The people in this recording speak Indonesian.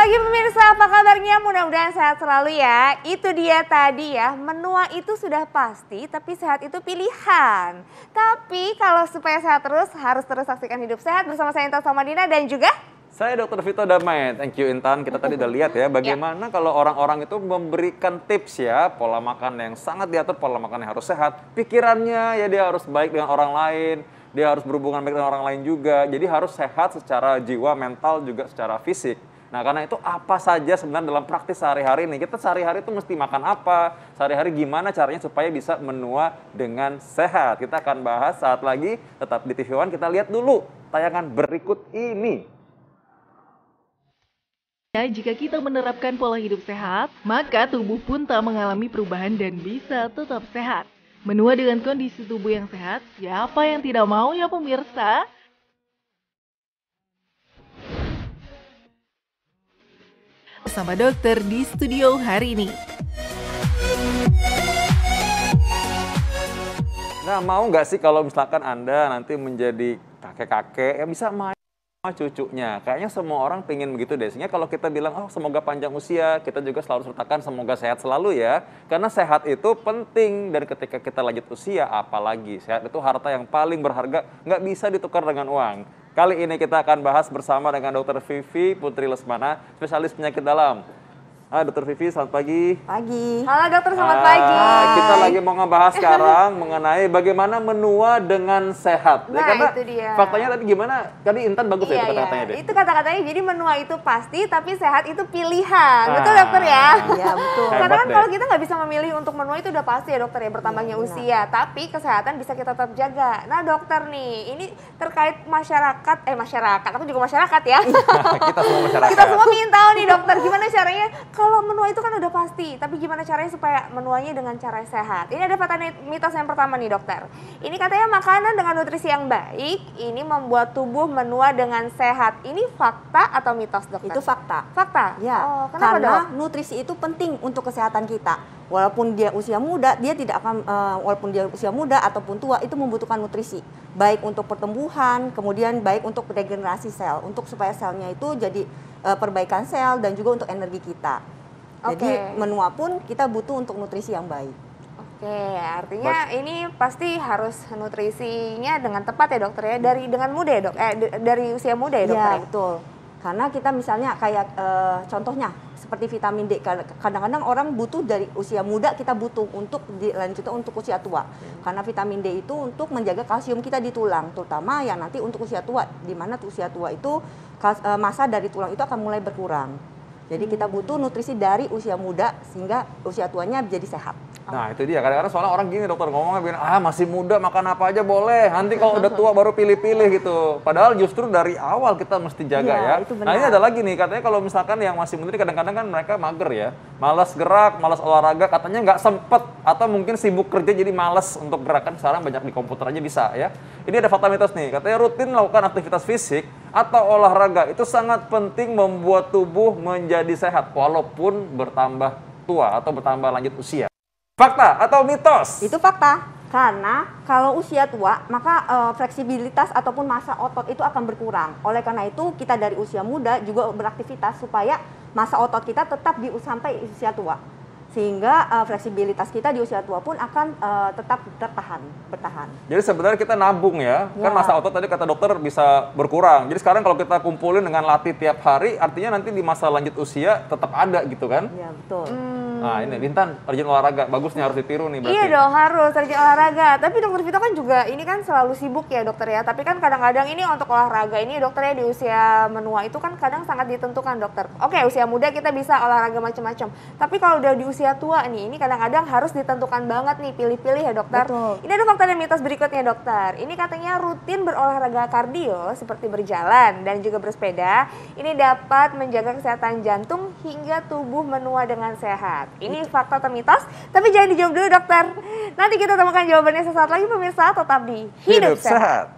pagi pemirsa, apa kabarnya? Mudah-mudahan sehat selalu ya. Itu dia tadi ya, menua itu sudah pasti, tapi sehat itu pilihan. Tapi kalau supaya sehat terus, harus terus saksikan Hidup Sehat bersama saya Intan Somadina dan juga... Saya Dr. Vito Damai, thank you Intan. Kita tadi udah lihat ya bagaimana ya. kalau orang-orang itu memberikan tips ya, pola makan yang sangat diatur, pola makan yang harus sehat, pikirannya ya dia harus baik dengan orang lain, dia harus berhubungan baik dengan orang lain juga. Jadi harus sehat secara jiwa, mental juga secara fisik. Nah, karena itu apa saja sebenarnya dalam praktis sehari-hari ini? Kita sehari-hari itu mesti makan apa? Sehari-hari gimana caranya supaya bisa menua dengan sehat? Kita akan bahas saat lagi tetap di TV One. Kita lihat dulu tayangan berikut ini. Ya, jika kita menerapkan pola hidup sehat, maka tubuh pun tak mengalami perubahan dan bisa tetap sehat. Menua dengan kondisi tubuh yang sehat, siapa yang tidak mau ya pemirsa? bersama dokter di studio hari ini. Nah, mau nggak sih kalau misalkan Anda nanti menjadi kakek-kakek, yang bisa main sama cucunya. Kayaknya semua orang pengen begitu deh. Sehingga kalau kita bilang, oh semoga panjang usia, kita juga selalu sertakan semoga sehat selalu ya. Karena sehat itu penting. Dan ketika kita lanjut usia, apalagi sehat itu harta yang paling berharga, nggak bisa ditukar dengan uang. Kali ini kita akan bahas bersama dengan Dr. Vivi Putri Lesmana, spesialis penyakit dalam. Ah, Dokter Vivi, selamat pagi. Pagi. Halo dokter, selamat ah, pagi. Kita lagi mau ngebahas sekarang mengenai bagaimana menua dengan sehat. Ya nah, ya, karena itu dia. Faktanya tadi gimana? Tadi Intan bagus ya iya, ya kata-katanya iya. deh. Itu kata-katanya, jadi menua itu pasti, tapi sehat itu pilihan. Ah, betul dokter ya? Iya, betul. karena kan kalau kita nggak bisa memilih untuk menua itu udah pasti ya dokter ya, bertambahnya iya, usia. Nah. Tapi kesehatan bisa kita tetap jaga. Nah dokter nih, ini terkait masyarakat, eh masyarakat, aku juga masyarakat ya. Iya, kita semua masyarakat. kita semua ingin tahu nih dokter, gimana caranya kalau menua itu kan udah pasti, tapi gimana caranya supaya menuanya dengan cara sehat? Ini ada fakta mitos yang pertama nih dokter. Ini katanya makanan dengan nutrisi yang baik, ini membuat tubuh menua dengan sehat. Ini fakta atau mitos dokter? Itu fakta. Fakta? Ya, oh, kenapa, karena dok? nutrisi itu penting untuk kesehatan kita. Walaupun dia usia muda, dia tidak akan, uh, walaupun dia usia muda ataupun tua, itu membutuhkan nutrisi. Baik untuk pertumbuhan, kemudian baik untuk regenerasi sel, untuk supaya selnya itu jadi uh, perbaikan sel dan juga untuk energi kita. Okay. Jadi menua pun kita butuh untuk nutrisi yang baik. Oke, okay, artinya But, ini pasti harus nutrisinya dengan tepat ya dokter ya dari dengan muda ya dok, eh dari usia muda ya dokter. Iya, ya? betul. Karena kita misalnya kayak e, contohnya seperti vitamin D kadang-kadang orang butuh dari usia muda kita butuh untuk dilanjutkan untuk usia tua hmm. karena vitamin D itu untuk menjaga kalsium kita di tulang terutama yang nanti untuk usia tua di mana usia tua itu eh, masa dari tulang itu akan mulai berkurang jadi kita butuh nutrisi dari usia muda sehingga usia tuanya jadi sehat. Nah itu dia, kadang-kadang soalnya orang gini dokter ngomongnya bilang, ah masih muda makan apa aja boleh, nanti kalau udah tua baru pilih-pilih gitu. Padahal justru dari awal kita mesti jaga iya, ya. ya. Nah ini ada lagi nih, katanya kalau misalkan yang masih muda kadang-kadang kan mereka mager ya, malas gerak, malas olahraga, katanya nggak sempet atau mungkin sibuk kerja jadi malas untuk gerakan sekarang banyak di komputer aja bisa ya. Ini ada fakta mitos nih, katanya rutin melakukan aktivitas fisik atau olahraga itu sangat penting membuat tubuh menjadi sehat walaupun bertambah tua atau bertambah lanjut usia. Fakta atau mitos? Itu fakta. Karena kalau usia tua, maka e, fleksibilitas ataupun masa otot itu akan berkurang. Oleh karena itu, kita dari usia muda juga beraktivitas supaya masa otot kita tetap di sampai usia tua sehingga uh, fleksibilitas kita di usia tua pun akan uh, tetap tertahan bertahan. Jadi sebenarnya kita nabung ya. Kan ya. Kan masa otot tadi kata dokter bisa berkurang. Jadi sekarang kalau kita kumpulin dengan latih tiap hari artinya nanti di masa lanjut usia tetap ada gitu kan? Iya, betul. Hmm Nah ini Intan rajin olahraga, bagusnya harus ditiru nih berarti. Iya dong harus rajin olahraga. Tapi dokter Vito kan juga ini kan selalu sibuk ya dokter ya. Tapi kan kadang-kadang ini untuk olahraga ini dokternya di usia menua itu kan kadang sangat ditentukan dokter. Oke usia muda kita bisa olahraga macam-macam. Tapi kalau udah di usia tua nih ini kadang-kadang harus ditentukan banget nih pilih-pilih ya dokter. Betul. Ini ada fakta dan mitos berikutnya dokter. Ini katanya rutin berolahraga kardio seperti berjalan dan juga bersepeda. Ini dapat menjaga kesehatan jantung hingga tubuh menua dengan sehat. Ini fakta atau mitos? Tapi jangan dijawab dulu dokter. Nanti kita temukan jawabannya sesaat lagi pemirsa tetap di Hidup, Hidup Sehat. sehat.